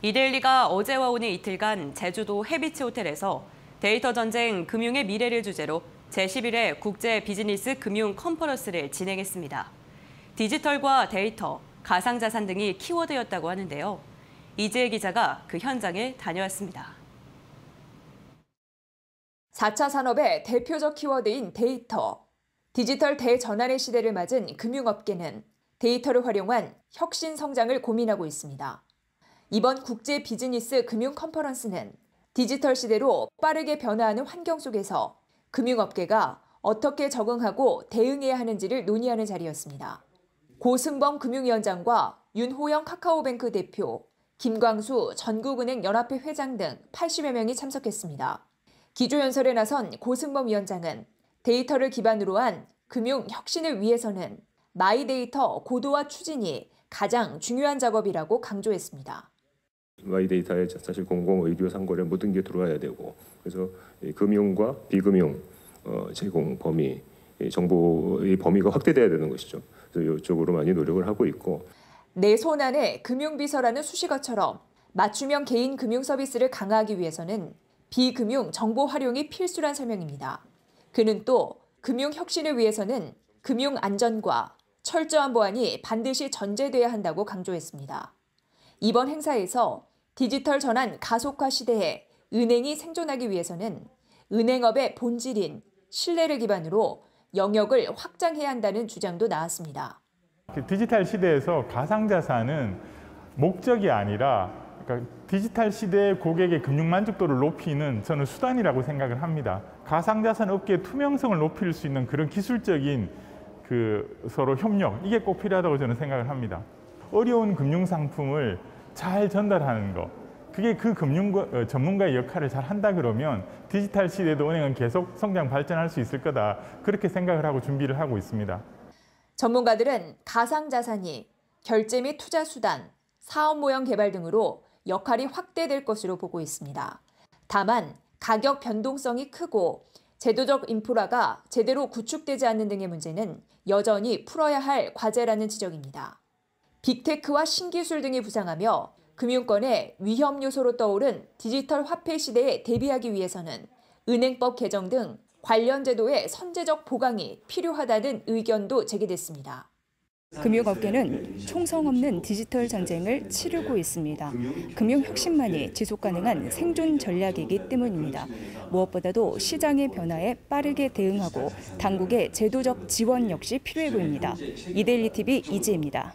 이데일리가 어제와 오늘 이틀간 제주도 해비치 호텔에서 데이터 전쟁 금융의 미래를 주제로 제11회 국제 비즈니스 금융 컨퍼런스를 진행했습니다. 디지털과 데이터, 가상자산 등이 키워드였다고 하는데요. 이재혜 기자가 그 현장에 다녀왔습니다. 4차 산업의 대표적 키워드인 데이터, 디지털 대전환의 시대를 맞은 금융업계는 데이터를 활용한 혁신 성장을 고민하고 있습니다. 이번 국제 비즈니스 금융 컨퍼런스는 디지털 시대로 빠르게 변화하는 환경 속에서 금융업계가 어떻게 적응하고 대응해야 하는지를 논의하는 자리였습니다. 고승범 금융위원장과 윤호영 카카오뱅크 대표, 김광수 전국은행 연합회 회장 등 80여 명이 참석했습니다. 기조연설에 나선 고승범 위원장은 데이터를 기반으로 한 금융 혁신을 위해서는 마이데이터 고도화 추진이 가장 중요한 작업이라고 강조했습니다. 마이데이터에 사실 공공 의료 상거래 모든 게 들어와야 되고 그래서 금융과 비금융 어, 제공 범위 정보의 범위가 확대돼야 되는 것이죠. 그래서 이쪽으로 많이 노력을 하고 있고 내손 안에 금융비서라는 수식어처럼 맞춤형 개인 금융 서비스를 강화하기 위해서는 비금융 정보 활용이 필수란 설명입니다. 그는 또 금융 혁신을 위해서는 금융 안전과 철저한 보안이 반드시 전제돼야 한다고 강조했습니다. 이번 행사에서 디지털 전환 가속화 시대에 은행이 생존하기 위해서는 은행업의 본질인 신뢰를 기반으로 영역을 확장해야 한다는 주장도 나왔습니다. 디지털 시대에서 가상자산은 목적이 아니라 그러니까 디지털 시대의 고객의 금융 만족도를 높이는 저는 수단이라고 생각을 합니다. 가상자산 업계의 투명성을 높일 수 있는 그런 기술적인 그 서로 협력 이게 꼭 필요하다고 저는 생각을 합니다. 어려운 금융 상품을 잘 전달하는 거 그게 그 금융 어, 전문가의 역할을 잘 한다 그러면 디지털 시대도 은행은 계속 성장 발전할 수 있을 거다 그렇게 생각을 하고 준비를 하고 있습니다. 전문가들은 가상자산이 결제 및 투자 수단, 사업 모형 개발 등으로 역할이 확대될 것으로 보고 있습니다. 다만 가격 변동성이 크고 제도적 인프라가 제대로 구축되지 않는 등의 문제는 여전히 풀어야 할 과제라는 지적입니다. 빅테크와 신기술 등이 부상하며 금융권의 위험 요소로 떠오른 디지털 화폐 시대에 대비하기 위해서는 은행법 개정 등 관련 제도의 선제적 보강이 필요하다는 의견도 제기됐습니다. 금융업계는 총성 없는 디지털 전쟁을 치르고 있습니다. 금융혁신만이 지속 가능한 생존 전략이기 때문입니다. 무엇보다도 시장의 변화에 빠르게 대응하고 당국의 제도적 지원 역시 필요해 보입니다. 이데일리 TV 이지입니다.